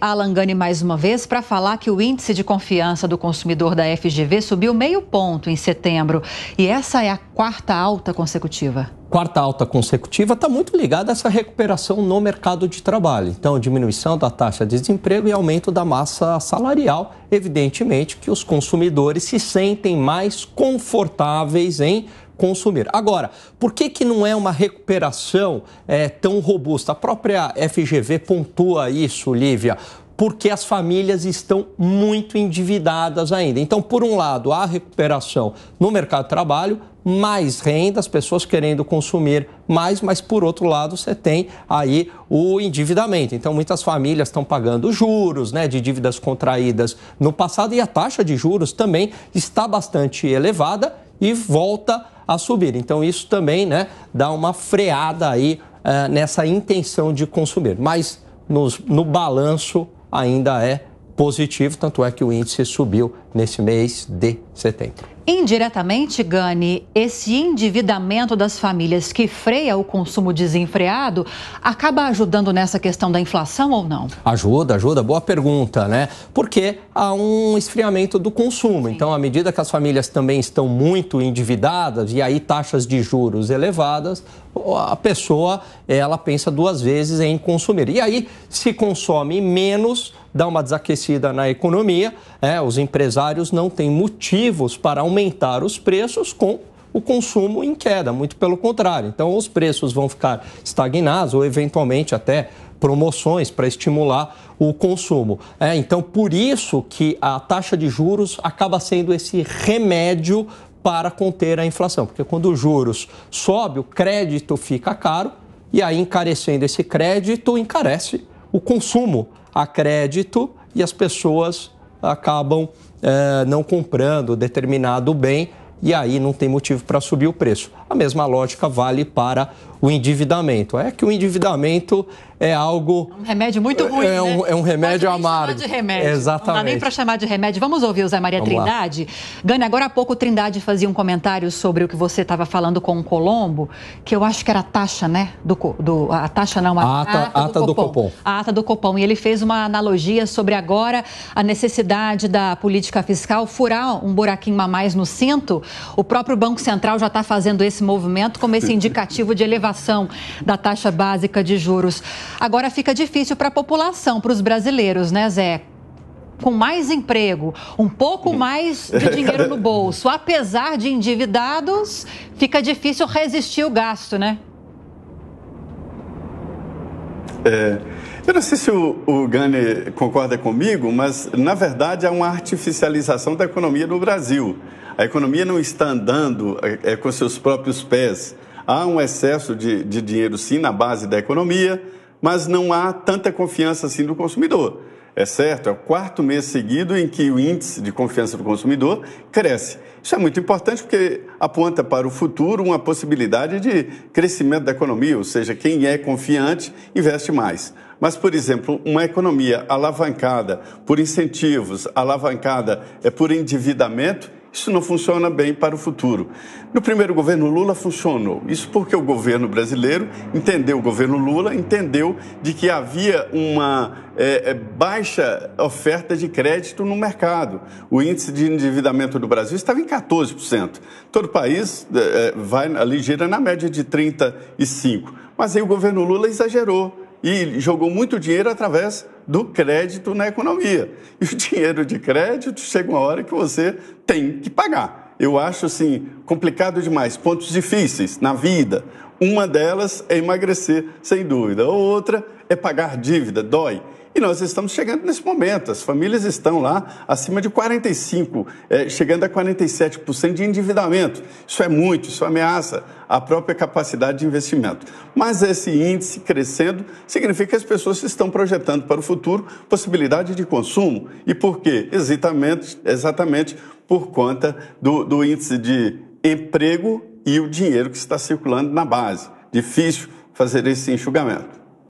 Alan Gani mais uma vez para falar que o índice de confiança do consumidor da FGV subiu meio ponto em setembro e essa é a quarta alta consecutiva. Quarta alta consecutiva está muito ligada a essa recuperação no mercado de trabalho. Então, diminuição da taxa de desemprego e aumento da massa salarial. Evidentemente que os consumidores se sentem mais confortáveis em consumir. Agora, por que, que não é uma recuperação é, tão robusta? A própria FGV pontua isso, Lívia porque as famílias estão muito endividadas ainda. Então, por um lado, há recuperação no mercado de trabalho, mais renda, as pessoas querendo consumir mais, mas por outro lado, você tem aí o endividamento. Então, muitas famílias estão pagando juros né, de dívidas contraídas no passado e a taxa de juros também está bastante elevada e volta a a subir. Então isso também né, dá uma freada aí uh, nessa intenção de consumir. Mas nos, no balanço ainda é positivo, tanto é que o índice subiu nesse mês de setembro. Indiretamente, Gani, esse endividamento das famílias que freia o consumo desenfreado acaba ajudando nessa questão da inflação ou não? Ajuda, ajuda. Boa pergunta, né? Porque há um esfriamento do consumo. Sim. Então, à medida que as famílias também estão muito endividadas e aí taxas de juros elevadas, a pessoa ela pensa duas vezes em consumir. E aí se consome menos, dá uma desaquecida na economia. É, os empresários não têm motivos para aumentar os preços com o consumo em queda, muito pelo contrário. Então, os preços vão ficar estagnados ou eventualmente até promoções para estimular o consumo. É, então, por isso que a taxa de juros acaba sendo esse remédio para conter a inflação, porque quando os juros sobe, o crédito fica caro e aí encarecendo esse crédito encarece o consumo a crédito e as pessoas acabam eh, não comprando determinado bem e aí não tem motivo para subir o preço. A mesma lógica vale para o endividamento. É que o endividamento é algo. É um remédio muito ruim. É um, né? é um remédio Pode amargo. Chamar de remédio. Exatamente. Não dá nem para chamar de remédio. Vamos ouvir o Zé Maria Vamos Trindade. Lá. Gani, agora há pouco o Trindade fazia um comentário sobre o que você estava falando com o Colombo, que eu acho que era a taxa, né? Do, do, a taxa não, a, a ata, ata, ata, do, do Copom. Copom. A ata do Copom. E ele fez uma analogia sobre agora a necessidade da política fiscal furar um buraquinho a mais no cinto. O próprio Banco Central já está fazendo esse movimento como esse indicativo de elevação da taxa básica de juros. Agora fica difícil para a população, para os brasileiros, né, Zé? com mais emprego, um pouco mais de dinheiro no bolso, apesar de endividados, fica difícil resistir o gasto, né? É, eu não sei se o, o Gane concorda comigo, mas na verdade há uma artificialização da economia no Brasil. A economia não está andando é, é com seus próprios pés. Há um excesso de, de dinheiro, sim, na base da economia mas não há tanta confiança assim do consumidor. É certo? É o quarto mês seguido em que o índice de confiança do consumidor cresce. Isso é muito importante porque aponta para o futuro uma possibilidade de crescimento da economia, ou seja, quem é confiante investe mais. Mas, por exemplo, uma economia alavancada por incentivos, alavancada é, por endividamento, isso não funciona bem para o futuro. No primeiro governo Lula funcionou. Isso porque o governo brasileiro entendeu, o governo Lula entendeu de que havia uma é, é baixa oferta de crédito no mercado. O índice de endividamento do Brasil estava em 14%. Todo o país é, é, vai ali gira na média de 35%. Mas aí o governo Lula exagerou e jogou muito dinheiro através do crédito na economia. E o dinheiro de crédito chega uma hora que você tem que pagar. Eu acho assim complicado demais, pontos difíceis na vida. Uma delas é emagrecer, sem dúvida. A outra é pagar dívida, dói. E nós estamos chegando nesse momento. As famílias estão lá acima de 45%, é, chegando a 47% de endividamento. Isso é muito, isso ameaça a própria capacidade de investimento. Mas esse índice crescendo significa que as pessoas estão projetando para o futuro possibilidade de consumo. E por quê? Exatamente, exatamente por conta do, do índice de emprego e o dinheiro que está circulando na base. Difícil fazer esse enxugamento.